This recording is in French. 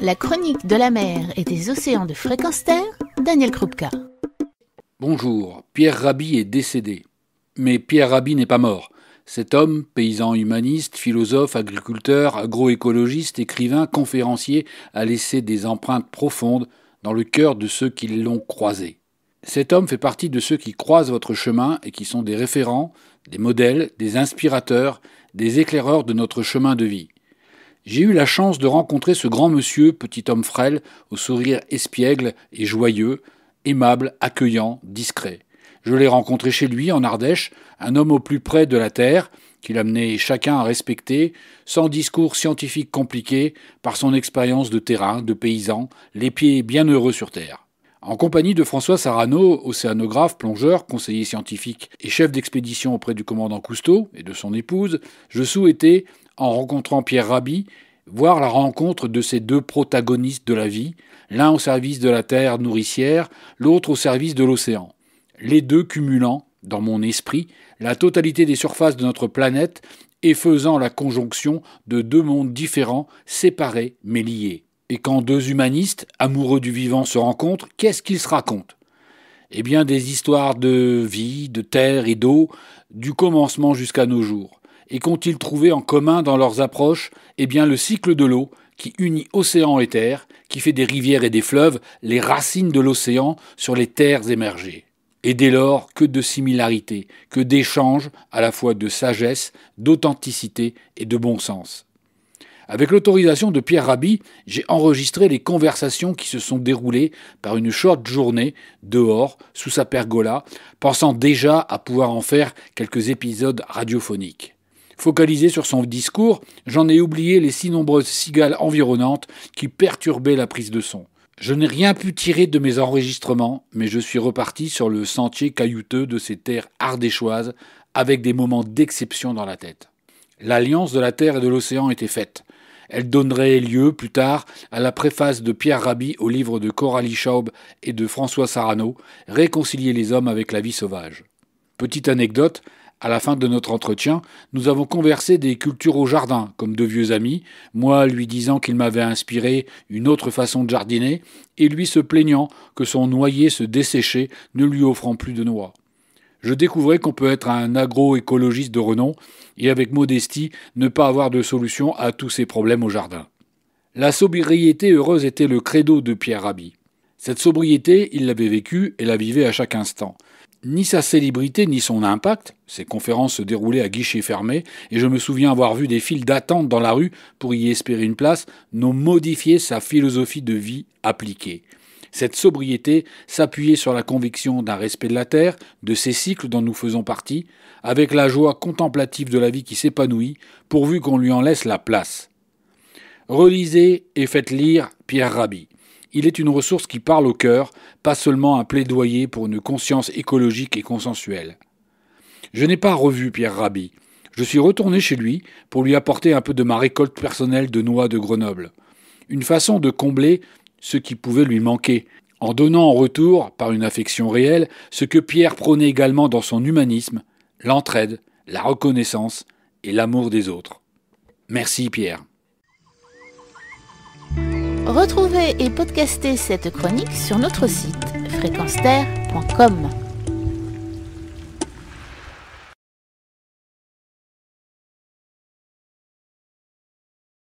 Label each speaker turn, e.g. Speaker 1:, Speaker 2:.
Speaker 1: La chronique de la mer et des océans de fréquence Daniel Krupka. Bonjour, Pierre Rabhi est décédé. Mais Pierre Rabhi n'est pas mort. Cet homme, paysan humaniste, philosophe, agriculteur, agroécologiste, écrivain, conférencier, a laissé des empreintes profondes dans le cœur de ceux qui l'ont croisé. Cet homme fait partie de ceux qui croisent votre chemin et qui sont des référents, des modèles, des inspirateurs, des éclaireurs de notre chemin de vie. J'ai eu la chance de rencontrer ce grand monsieur, petit homme frêle, au sourire espiègle et joyeux, aimable, accueillant, discret. Je l'ai rencontré chez lui, en Ardèche, un homme au plus près de la terre, qu'il amenait chacun à respecter, sans discours scientifique compliqué, par son expérience de terrain, de paysan, les pieds bien heureux sur terre. En compagnie de François Sarano, océanographe, plongeur, conseiller scientifique et chef d'expédition auprès du commandant Cousteau et de son épouse, je souhaitais, en rencontrant Pierre Rabhi, voir la rencontre de ces deux protagonistes de la vie, l'un au service de la terre nourricière, l'autre au service de l'océan. Les deux cumulant, dans mon esprit, la totalité des surfaces de notre planète et faisant la conjonction de deux mondes différents, séparés mais liés. Et quand deux humanistes, amoureux du vivant, se rencontrent, qu'est-ce qu'ils se racontent Eh bien des histoires de vie, de terre et d'eau, du commencement jusqu'à nos jours et qu'ont-ils trouvé en commun dans leurs approches Eh bien le cycle de l'eau qui unit océan et terre, qui fait des rivières et des fleuves les racines de l'océan sur les terres émergées. Et dès lors, que de similarités, que d'échanges, à la fois de sagesse, d'authenticité et de bon sens. Avec l'autorisation de Pierre Rabhi, j'ai enregistré les conversations qui se sont déroulées par une short journée dehors, sous sa pergola, pensant déjà à pouvoir en faire quelques épisodes radiophoniques. Focalisé sur son discours, j'en ai oublié les si nombreuses cigales environnantes qui perturbaient la prise de son. Je n'ai rien pu tirer de mes enregistrements, mais je suis reparti sur le sentier caillouteux de ces terres ardéchoises, avec des moments d'exception dans la tête. L'alliance de la terre et de l'océan était faite. Elle donnerait lieu, plus tard, à la préface de Pierre Rabhi au livre de Coralie Schaub et de François Sarano, Réconcilier les hommes avec la vie sauvage. Petite anecdote, à la fin de notre entretien, nous avons conversé des cultures au jardin, comme de vieux amis, moi lui disant qu'il m'avait inspiré une autre façon de jardiner, et lui se plaignant que son noyer se desséchait, ne lui offrant plus de noix. Je découvrais qu'on peut être un agroécologiste de renom, et avec modestie ne pas avoir de solution à tous ses problèmes au jardin. La sobriété heureuse était le credo de Pierre Rabhi. Cette sobriété, il l'avait vécue et la vivait à chaque instant ni sa célébrité ni son impact. Ses conférences se déroulaient à guichets fermés et je me souviens avoir vu des files d'attente dans la rue pour y espérer une place n'ont modifié sa philosophie de vie appliquée. Cette sobriété s'appuyait sur la conviction d'un respect de la terre, de ses cycles dont nous faisons partie, avec la joie contemplative de la vie qui s'épanouit, pourvu qu'on lui en laisse la place. Relisez et faites lire Pierre Rabhi il est une ressource qui parle au cœur, pas seulement un plaidoyer pour une conscience écologique et consensuelle. Je n'ai pas revu Pierre Rabhi. Je suis retourné chez lui pour lui apporter un peu de ma récolte personnelle de noix de Grenoble. Une façon de combler ce qui pouvait lui manquer, en donnant en retour, par une affection réelle, ce que Pierre prônait également dans son humanisme, l'entraide, la reconnaissance et l'amour des autres. Merci Pierre. Retrouvez et podcastez cette chronique sur notre site fréquence